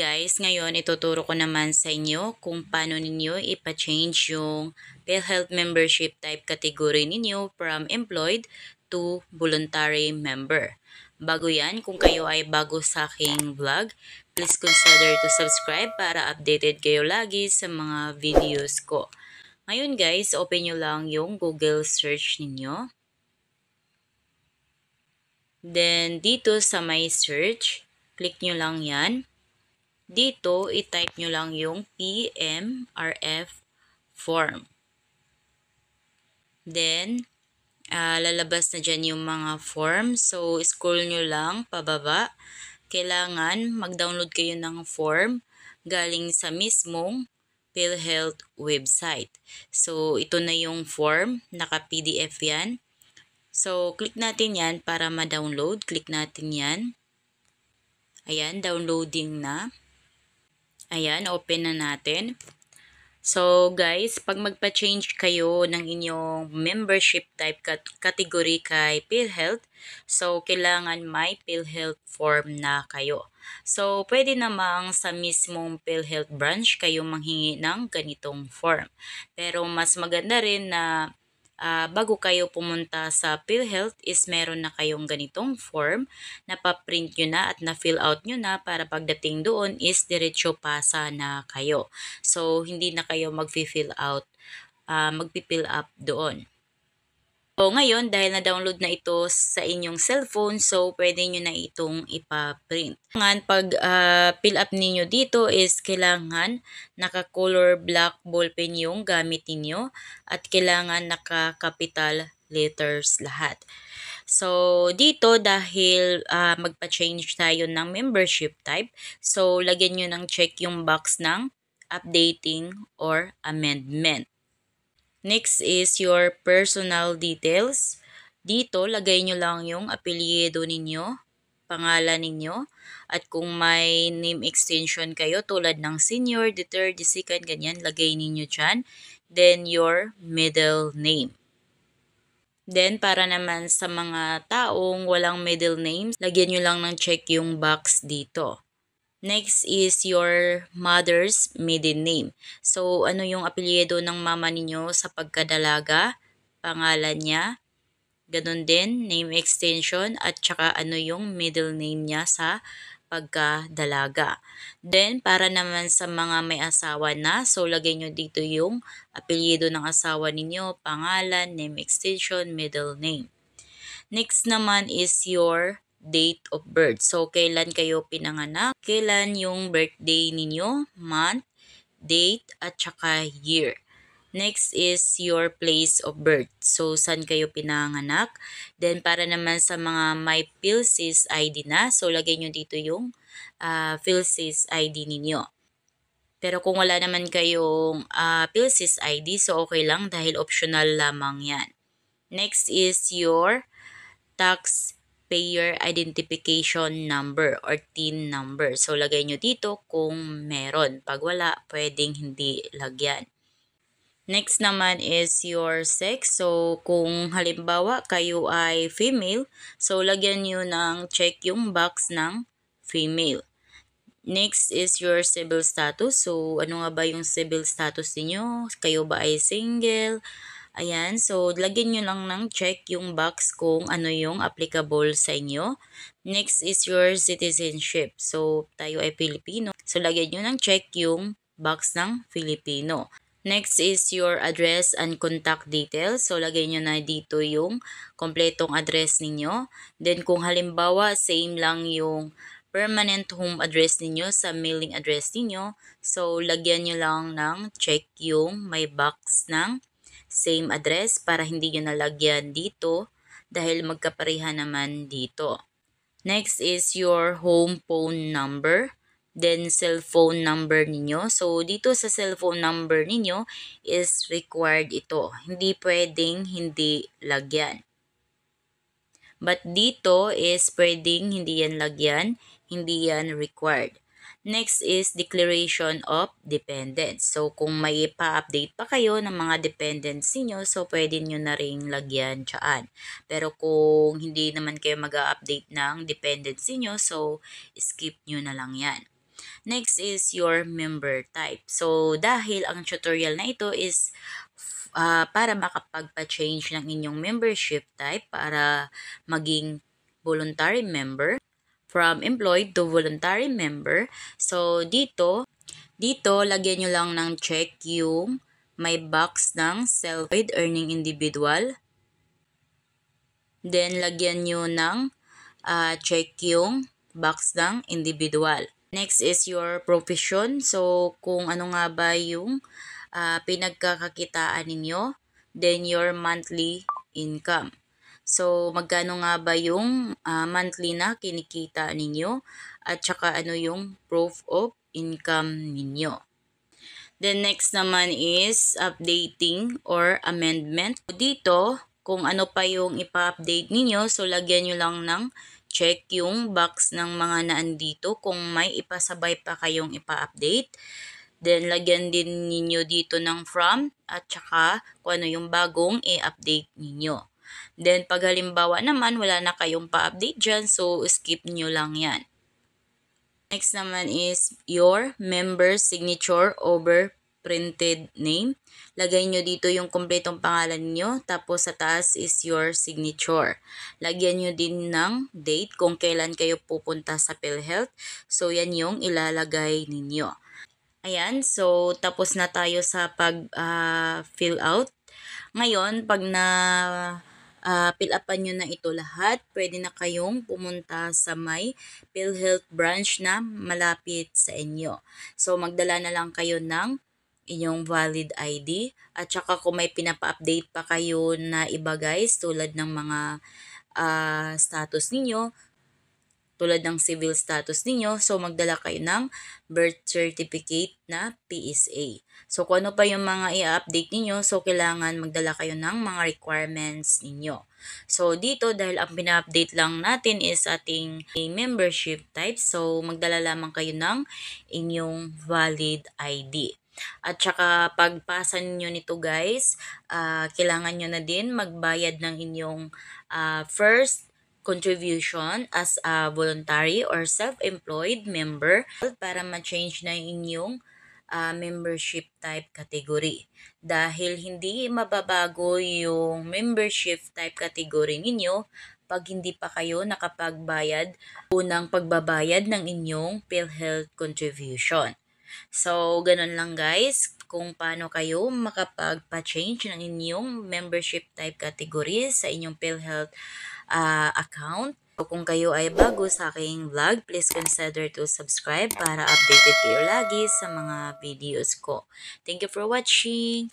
guys, ngayon ituturo ko naman sa inyo kung paano ninyo ipa-change yung PhilHealth membership type category ninyo from employed to voluntary member. Bago yan, kung kayo ay bago sa aking vlog, please consider to subscribe para updated kayo lagi sa mga videos ko. Ngayon guys, open nyo lang yung Google search ninyo. Then, dito sa my search, click nyo lang yan. Dito, i-type nyo lang yung PMRF form. Then, uh, lalabas na dyan yung mga form. So, scroll nyo lang pababa. Kailangan mag-download kayo ng form galing sa mismong PhilHealth website. So, ito na yung form. Naka-PDF yan. So, click natin yan para ma-download. Click natin yan. Ayan, downloading na. Ayan, open na natin. So guys, pag magpa-change kayo ng inyong membership type kat category kay PhilHealth, so kailangan may PhilHealth form na kayo. So pwede namang sa mismong PhilHealth branch kayo manghingi ng ganitong form. Pero mas maganda rin na uh, bago kayo pumunta sa PhilHealth is meron na kayong ganitong form na pa-print nyo na at na-fill out nyo na para pagdating doon is diretso pasa na kayo. So, hindi na kayo mag-fill out, uh, mag-fill up doon. So, ngayon, dahil na-download na ito sa inyong cellphone, so pwede nyo na itong ipa-print. Kailangan pag uh, fill up ninyo dito is kailangan naka-color black ballpen yung gamitin nyo at kailangan naka-capital letters lahat. So, dito dahil uh, magpa-change tayo ng membership type, so lagyan nyo ng check yung box ng updating or amendment. Next is your personal details. Dito, lagay nyo lang yung apelyido ninyo, pangalan ninyo, at kung may name extension kayo tulad ng senior, the third, the second, ganyan, lagay ninyo dyan. Then, your middle name. Then, para naman sa mga taong walang middle names, lagyan nyo lang ng check yung box dito. Next is your mother's maiden name. So, ano yung apelyido ng mama ninyo sa pagkadalaga, pangalan niya, ganun din, name extension, at saka ano yung middle name niya sa pagkadalaga. Then, para naman sa mga may asawa na, so lagay nyo dito yung apelyido ng asawa ninyo, pangalan, name extension, middle name. Next naman is your date of birth. So, kailan kayo pinanganak, kailan yung birthday ninyo, month, date, at saka year. Next is your place of birth. So, saan kayo pinanganak? Then, para naman sa mga my PhilSys ID na, so lagay nyo dito yung uh, ah, PhilSys ID ninyo. Pero kung wala naman kayong uh, ah, PhilSys ID, so okay lang dahil optional lamang yan. Next is your tax payer identification number or TIN number. So, lagay nyo dito kung meron. Pag wala, pwedeng hindi lagyan. Next naman is your sex. So, kung halimbawa kayo ay female, so lagyan nyo ng check yung box ng female. Next is your civil status. So, ano nga ba yung civil status niyo? Kayo ba ay single? Ayan, so lagyan nyo lang ng check yung box kung ano yung applicable sa inyo. Next is your citizenship. So tayo ay Pilipino. So lagyan nyo ng check yung box ng Filipino. Next is your address and contact details. So, lagay nyo na dito yung kompletong address ninyo. Then, kung halimbawa, same lang yung permanent home address ninyo sa mailing address ninyo. So, lagyan nyo lang ng check yung may box ng same address para hindi nyo nalagyan dito dahil magkapareha naman dito. Next is your home phone number then cellphone number ninyo. So, dito sa cellphone number ninyo is required ito. Hindi pwedeng hindi lagyan. But dito is pwedeng hindi yan lagyan, hindi yan required. Next is declaration of dependence. So, kung may pa-update pa kayo ng mga dependents niyo, so pwede niyo na ring lagyan dyan. Pero kung hindi naman kayo mag-update ng dependents niyo, so skip niyo na lang 'yan. Next is your member type. So, dahil ang tutorial na ito is uh, para makapagpa-change ng inyong membership type para maging voluntary member from employed to voluntary member. So, dito, dito, lagyan nyo lang ng check yung may box ng self-employed earning individual. Then, lagyan nyo ng uh, check yung box ng individual. Next is your profession. So, kung ano nga ba yung uh, pinagkakakitaan ninyo. Then, your monthly income. So, magkano nga ba yung uh, monthly na kinikita ninyo at saka ano yung proof of income ninyo. Then next naman is updating or amendment. Dito, kung ano pa yung ipa-update ninyo, so lagyan nyo lang ng check yung box ng mga naandito kung may ipasabay pa kayong ipa-update. Then, lagyan din ninyo dito ng from at saka kung ano yung bagong i-update ninyo. Then, pag halimbawa naman, wala na kayong pa-update dyan, so skip nyo lang yan. Next naman is your member signature over printed name. Lagay nyo dito yung kompletong pangalan nyo, tapos sa taas is your signature. Lagyan nyo din ng date kung kailan kayo pupunta sa PhilHealth. So, yan yung ilalagay ninyo. Ayan, so tapos na tayo sa pag-fill ah, uh, out. Ngayon, pag na uh, ah, fill upan nyo na ito lahat, pwede na kayong pumunta sa may PhilHealth branch na malapit sa inyo. So, magdala na lang kayo ng inyong valid ID. At saka kung may pinapa-update pa kayo na iba guys, tulad ng mga uh, status ninyo, tulad ng civil status ninyo. So, magdala kayo ng birth certificate na PSA. So, kung ano pa yung mga i-update ninyo, so, kailangan magdala kayo ng mga requirements ninyo. So, dito, dahil ang pina-update lang natin is ating membership type. So, magdala lamang kayo ng inyong valid ID. At saka pagpasan nyo nito guys, uh, kailangan nyo na din magbayad ng inyong uh, first contribution as a voluntary or self-employed member para ma-change na inyong uh, membership type category. Dahil hindi mababago yung membership type category ninyo pag hindi pa kayo nakapagbayad unang pagbabayad ng inyong PhilHealth contribution. So, ganun lang guys kung paano kayo makapagpa-change ng inyong membership type category sa inyong PhilHealth uh, account. So, kung kayo ay bago sa aking vlog, please consider to subscribe para updated kayo lagi sa mga videos ko. Thank you for watching!